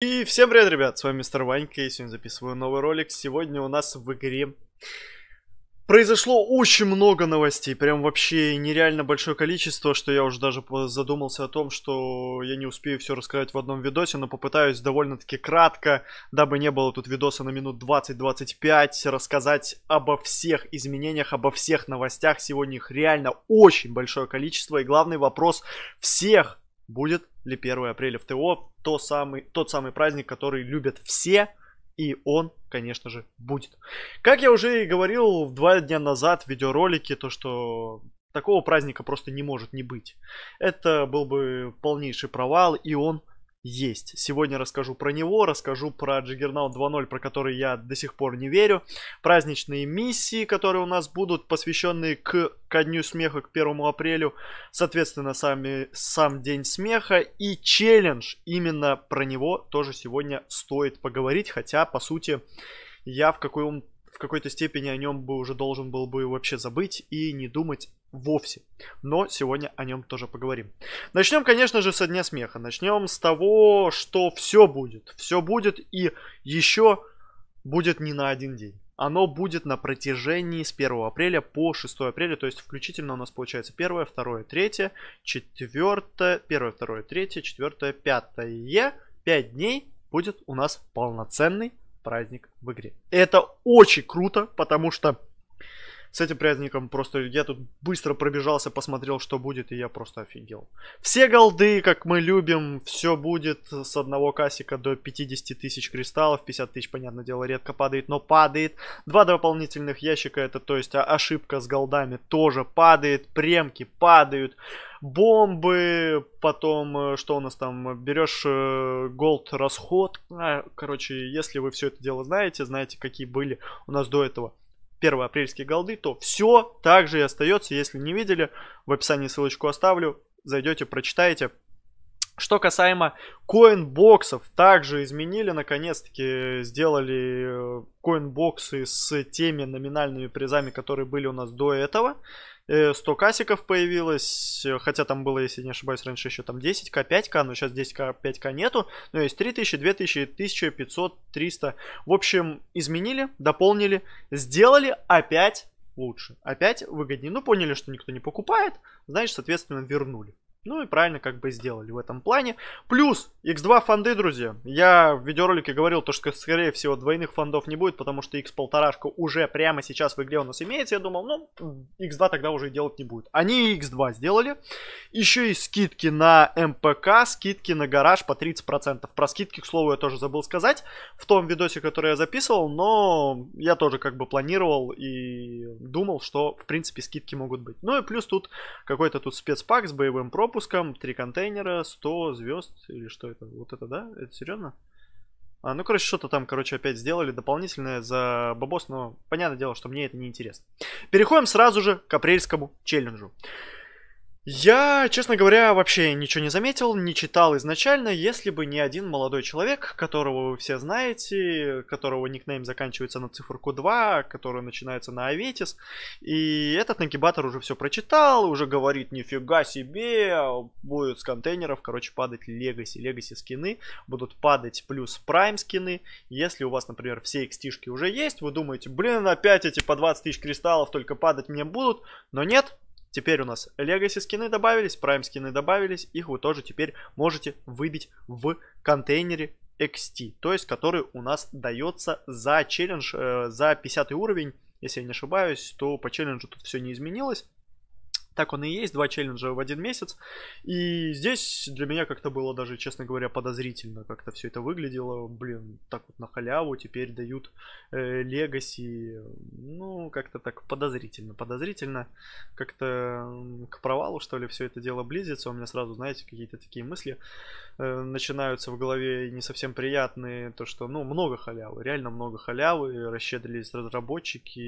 И всем привет, ребят, с вами мистер Ванька, и сегодня записываю новый ролик. Сегодня у нас в игре произошло очень много новостей, прям вообще нереально большое количество, что я уже даже задумался о том, что я не успею все рассказать в одном видосе, но попытаюсь довольно-таки кратко, дабы не было тут видоса на минут 20-25, рассказать обо всех изменениях, обо всех новостях. Сегодня их реально очень большое количество, и главный вопрос всех будет или 1 апреля в ТО, то самый, тот самый праздник, который любят все, и он, конечно же, будет. Как я уже и говорил два дня назад в видеоролике, то что такого праздника просто не может не быть. Это был бы полнейший провал, и он есть. Сегодня расскажу про него, расскажу про Джиггернаут 2.0, про который я до сих пор не верю. Праздничные миссии, которые у нас будут, посвященные к, ко Дню Смеха, к 1 апрелю. Соответственно, сами, сам День Смеха и челлендж. Именно про него тоже сегодня стоит поговорить, хотя, по сути, я в каком в какой-то степени о нем бы уже должен был бы вообще забыть и не думать вовсе. Но сегодня о нем тоже поговорим. Начнем, конечно же, со Дня смеха. Начнем с того, что все будет. Все будет и еще будет не на один день. Оно будет на протяжении с 1 апреля по 6 апреля, то есть включительно у нас получается 1, 2, 3, 4, 1, 2, 3, 4, 5. 5 дней будет у нас полноценный праздник в игре. Это очень круто, потому что с этим праздником просто я тут быстро пробежался, посмотрел, что будет, и я просто офигел. Все голды, как мы любим, все будет с одного касика до 50 тысяч кристаллов, 50 тысяч, понятное дело, редко падает, но падает. Два дополнительных ящика, это то есть а, ошибка с голдами тоже падает, премки падают бомбы, потом, э, что у нас там, берешь э, голд расход, а, короче, если вы все это дело знаете, знаете, какие были у нас до этого 1 апрельские голды, то все так же и остается. Если не видели, в описании ссылочку оставлю. Зайдете, прочитаете. Что касаемо коинбоксов, также изменили, наконец-таки сделали э, коинбоксы с теми номинальными призами, которые были у нас до этого. 100 э, касиков появилось, э, хотя там было, если не ошибаюсь, раньше еще там 10к, 5к, но сейчас 10к, 5к нету, но ну, есть 3000, 2000, 1500, 300. В общем, изменили, дополнили, сделали опять лучше, опять выгоднее. Ну, поняли, что никто не покупает, значит, соответственно, вернули. Ну и правильно как бы сделали в этом плане. Плюс X2 фонды, друзья. Я в видеоролике говорил, то, что скорее всего двойных фондов не будет, потому что X1,5 уже прямо сейчас в игре у нас имеется. Я думал, ну, X2 тогда уже делать не будет. Они X2 сделали. Еще и скидки на МПК, скидки на гараж по 30%. Про скидки, к слову, я тоже забыл сказать в том видосе, который я записывал, но я тоже как бы планировал и думал, что в принципе скидки могут быть. Ну и плюс тут какой-то тут спецпак с боевым пробом пропуском, три контейнера, 100 звезд или что это? Вот это, да? Это серьезно? А, ну, короче, что-то там, короче, опять сделали дополнительное за бабос, но понятное дело, что мне это не интересно. Переходим сразу же к апрельскому челленджу. Я, честно говоря, вообще ничего не заметил, не читал изначально, если бы не один молодой человек, которого вы все знаете, которого никнейм заканчивается на циферку 2, который начинается на Аветис. И этот Накибатор уже все прочитал, уже говорит, нифига себе, будут с контейнеров, короче, падать легаси, легаси скины, будут падать плюс прайм скины. Если у вас, например, все XT-шки уже есть, вы думаете, блин, опять эти по 20 тысяч кристаллов только падать мне будут, но нет, Теперь у нас Legacy скины добавились, Prime скины добавились, их вы тоже теперь можете выбить в контейнере XT, то есть который у нас дается за челлендж, э, за 50 уровень, если я не ошибаюсь, то по челленджу тут все не изменилось. Так он и есть, два челленджа в один месяц. И здесь для меня как-то было даже, честно говоря, подозрительно, как-то все это выглядело. Блин, так вот на халяву теперь дают э, легаси. ну, как-то так подозрительно, подозрительно. Как-то к провалу, что ли, все это дело близится. У меня сразу, знаете, какие-то такие мысли э, начинаются в голове не совсем приятные. То, что, ну, много халявы, реально много халявы. Расщедрились разработчики,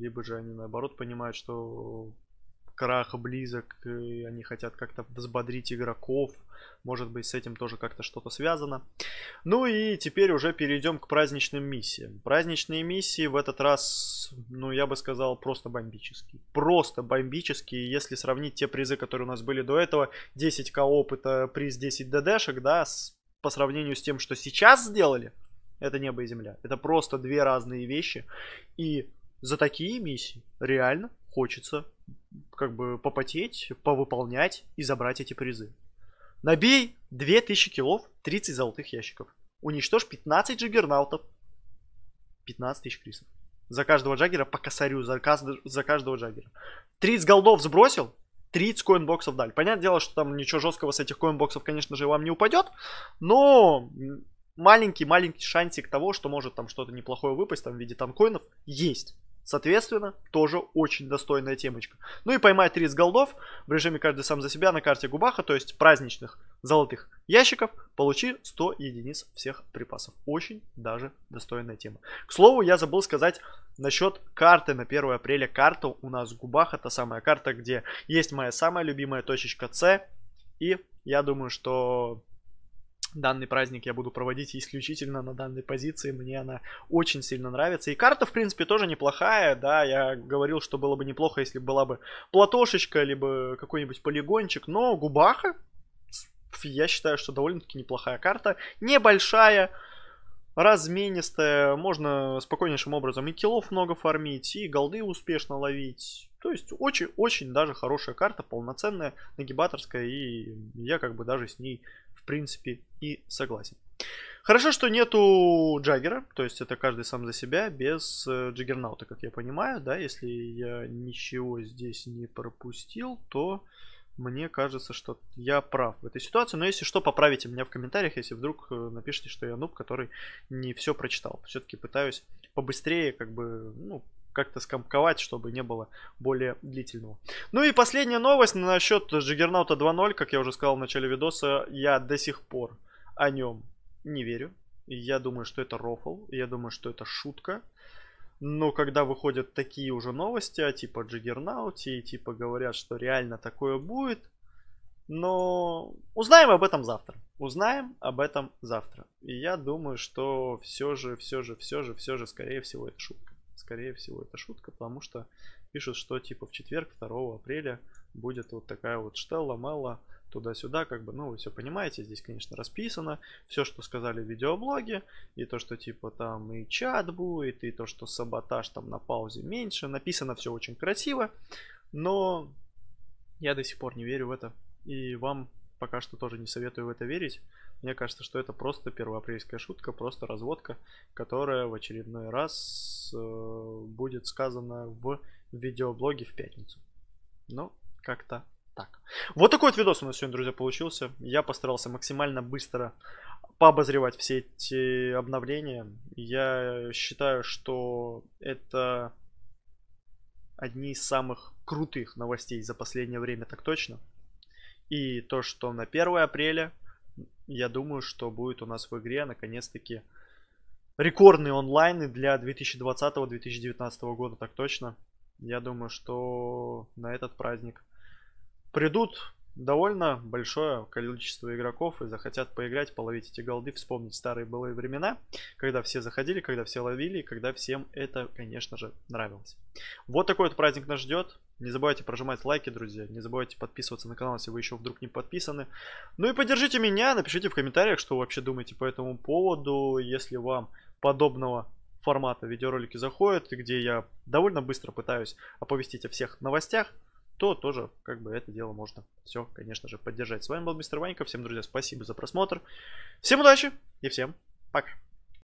либо же они, наоборот, понимают, что крах близок, и они хотят как-то взбодрить игроков. Может быть, с этим тоже как-то что-то связано. Ну и теперь уже перейдем к праздничным миссиям. Праздничные миссии в этот раз, ну я бы сказал, просто бомбические. Просто бомбические, если сравнить те призы, которые у нас были до этого. 10к опыта, приз 10 ДДшек, да, с, по сравнению с тем, что сейчас сделали. Это небо и земля. Это просто две разные вещи. И за такие миссии реально хочется как бы попотеть, повыполнять и забрать эти призы. Набей 2000 килов, 30 золотых ящиков. Уничтожь 15 джиггернаутов. 15 тысяч крисов. За каждого джаггера по косарю, за, кажд... за каждого джаггера. 30 голдов сбросил, 30 коинбоксов дали. Понятное дело, что там ничего жесткого с этих коинбоксов, конечно же, вам не упадет, но маленький-маленький шансик того, что может там что-то неплохое выпасть там в виде там коинов, есть. Соответственно, тоже очень достойная темочка. Ну и поймать 30 голдов в режиме каждый сам за себя на карте Губаха, то есть праздничных золотых ящиков, получи 100 единиц всех припасов. Очень даже достойная тема. К слову, я забыл сказать насчет карты на 1 апреля. Карта у нас Губаха, та самая карта, где есть моя самая любимая точечка С. И я думаю, что данный праздник я буду проводить исключительно на данной позиции. Мне она очень сильно нравится. И карта, в принципе, тоже неплохая. Да, я говорил, что было бы неплохо, если была бы платошечка, либо какой-нибудь полигончик. Но губаха, я считаю, что довольно-таки неплохая карта. Небольшая, разменистая. Можно спокойнейшим образом и киллов много фармить, и голды успешно ловить то есть очень-очень даже хорошая карта, полноценная, нагибаторская, и я как бы даже с ней в принципе и согласен. Хорошо, что нету Джаггера, то есть это каждый сам за себя, без э, Джаггернаута, как я понимаю, да, если я ничего здесь не пропустил, то мне кажется, что я прав в этой ситуации. Но если что, поправите меня в комментариях, если вдруг э, напишите, что я нуб, который не все прочитал. Все-таки пытаюсь побыстрее, как бы, ну, как-то скомковать, чтобы не было более длительного. Ну и последняя новость насчет Джиггернаута 2.0, как я уже сказал в начале видоса, я до сих пор о нем не верю. Я думаю, что это рофл, я думаю, что это шутка. Но когда выходят такие уже новости, а типа Джиггернауте, и типа говорят, что реально такое будет, но узнаем об этом завтра. Узнаем об этом завтра. И я думаю, что все же, все же, все же, все же, скорее всего, это шутка скорее всего, это шутка, потому что пишут, что типа в четверг, 2 апреля, будет вот такая вот штелла, мелла, туда-сюда, как бы, ну, вы все понимаете, здесь, конечно, расписано, все, что сказали в видеоблоге, и то, что, типа, там и чат будет, и то, что саботаж там на паузе меньше, написано все очень красиво, но я до сих пор не верю в это, и вам пока что тоже не советую в это верить. Мне кажется, что это просто первоапрельская шутка, просто разводка, которая в очередной раз э, будет сказана в видеоблоге в пятницу. Ну, как-то так. Вот такой вот видос у нас сегодня, друзья, получился. Я постарался максимально быстро пообозревать все эти обновления. Я считаю, что это одни из самых крутых новостей за последнее время, так точно. И то, что на 1 апреля, я думаю, что будет у нас в игре наконец-таки рекордные онлайны для 2020-2019 года, так точно. Я думаю, что на этот праздник придут довольно большое количество игроков и захотят поиграть, половить эти голды, вспомнить старые былые времена, когда все заходили, когда все ловили, и когда всем это, конечно же, нравилось. Вот такой вот праздник нас ждет. Не забывайте прожимать лайки, друзья. Не забывайте подписываться на канал, если вы еще вдруг не подписаны. Ну и поддержите меня, напишите в комментариях, что вы вообще думаете по этому поводу. Если вам подобного формата видеоролики заходят, где я довольно быстро пытаюсь оповестить о всех новостях, то тоже как бы это дело можно все, конечно же, поддержать. С вами был Мистер Ванька. Всем, друзья, спасибо за просмотр. Всем удачи и всем пока.